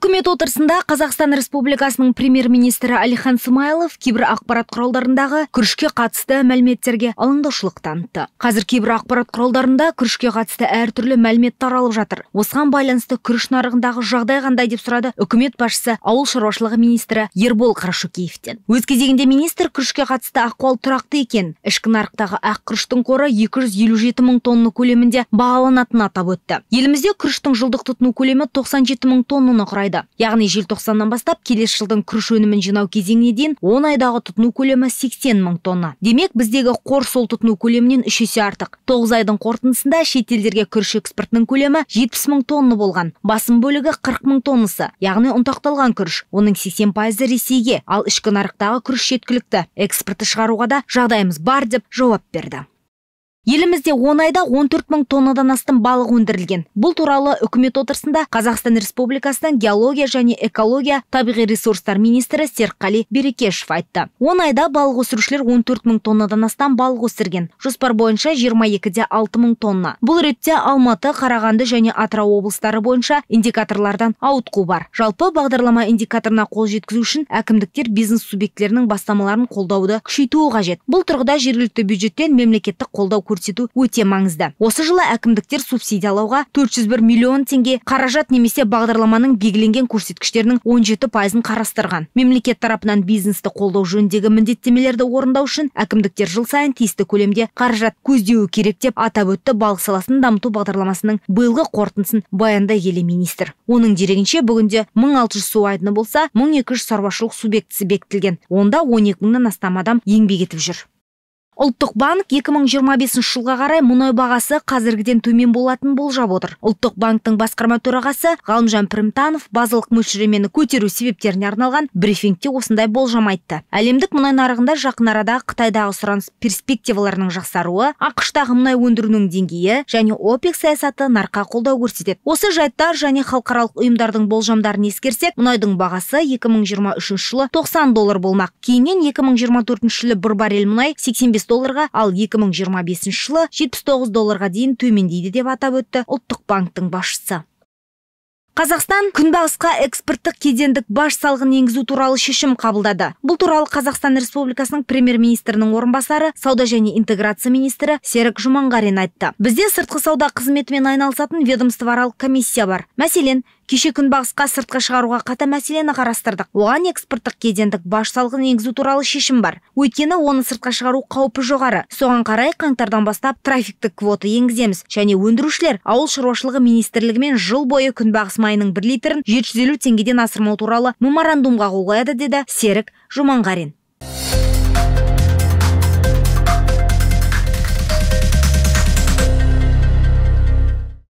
үкімет отырысында қазақстан республикасының премьер министрі әлихан смайылов кейбір ақпарат құралдарындағы күрішке қатысты мәліметтерге алаңдаушылық танытты қазір кейбір ақпарат құралдарында күрішке қатысты әртүрлі мәлімет таралып жатыр осыған байланысты күріш нарығындағы жағдай қандай деп сұрады үкімет басшысы ауыл шаруашылығы министрі ербол қарашөкеевтен өз кезегінде министр күрішке қатысты ахуал тұрақты екен ішкі нарықтағы ақ күріштің қоры екі жүз елу жеті мың тонна көлемінде бағаланатынын атап өтті елімізде күріштің жылдық тұтыну көлемі тоқсан жеті мың тоннаны құрайды құрайды яғни желтоқсаннан бастап келесі жылдың күріш өнімін жинау кезеңіне дейін он айдағы тұтыну көлемі сексен мың тонна демек біздегі қор сол тұтыну көлемінен үш есе артық тоғыз айдың қорытындысында шетелдерге күріш экспортының көлемі жетпіс мың тонна болған басым бөлігі қырық мың тоннасы яғни ұнтақталған күріш оның сексен пайызы ресейге ал ішкі нарықтағы күріш жеткілікті экспортты шығаруға да жағдайымыз бар деп жауап берді елімізде 10 айда 14 мың тоннадан астам балық өндірілген бұл туралы үкімет отырсында қазақстан республикасының геология және экология табиғи ресурстар министрі серікқали берекешев айтты 10 айда балық өсірушілер 14 мың тоннадан астам балық өсірген жоспар бойынша 22-де 6 мың тонна бұл ретте алматы қарағанды және атырау облыстары бойынша индикаторлардан ауытқу бар жалпы бағдарлама индикаторына қол жеткізу үшін әкімдіктер бизнес субъектілерінің бастамаларын қолдауды күшейтуі қажет бұл тұрғыда жергілікті бюджеттен мемлекеттік қолдау көрсету өте маңызды осы жылы әкімдіктер субсидиялауға төрт миллион теңге қаражат немесе бағдарламаның белгіленген көрсеткіштерінің он жеті пайызын қарастырған мемлекет тарапынан бизнесті қолдау жөніндегі міндеттемелерді орындау үшін әкімдіктер жыл сайын тиісті көлемде қаражат көздеуі керек деп атап өтті балық саласын дамыту бағдарламасының биылғы қорытындысын баяндай келе министр оның дерегінше бүгінде мың алты жүз су айдыны болса мың екі жүз шаруашылық субъектісі бекітілген онда он екі мыңнан астам адам еңбек етіп жүр ұлттық банк 2025 жылға қарай мұнай бағасы қазіргіден төмен болатын болжап отыр ұлттық банктің басқарма төрағасы ғалымжан пірімтанов базалық мөлшерлемені көтеру себептеріне арналған брифингте осындай болжам айтты әлемдік мұнай нарығында жақын арада қытайдағы сұраныс перспективаларының жақсаруы ақш мұнай өндіруінің деңгейі және опек саясаты нарыққа қолдау көрсетеді осы жайттар және халықаралық ұйымдардың болжамдарын ескерсек мұнайдың бағасы 2023 жылы 90 доллар болмақ кейіннен 2024 жылы бір баррель мұнай 85 долларға ал 2025 жылы 79 долларға дейін төмендейді деп атап өтті ұлттық банктің басшысы Қазақстан күнбағысқа экспорттық кедендік баж салығын енгізу туралы шешім қабылдады. Бұл туралы Қазақстан Республикасының премьер-министрінің орынбасары, сауда және интеграция министрі Серік Жұманғарин айтты. Бізде сыртқы сауда қызметімен айналысатын ведомствоаралық комиссия бар. Мәселен, кеше күнбағысқа сыртқа шығаруға қата мәселені қарастырдық оған экспорттық кедендік баж салығын енгізу туралы шешім бар өйткені оны сыртқа шығару қаупі жоғары соған қарай қаңтардан бастап трафиктік квота енгіземіз және өндірушілер ауыл шаруашылығы министрлігімен жыл бойы күнбағыс майының бір литрін жеті жүз елу теңгеден асырмау туралы меморандумға қол қояды деді серік жұманғарин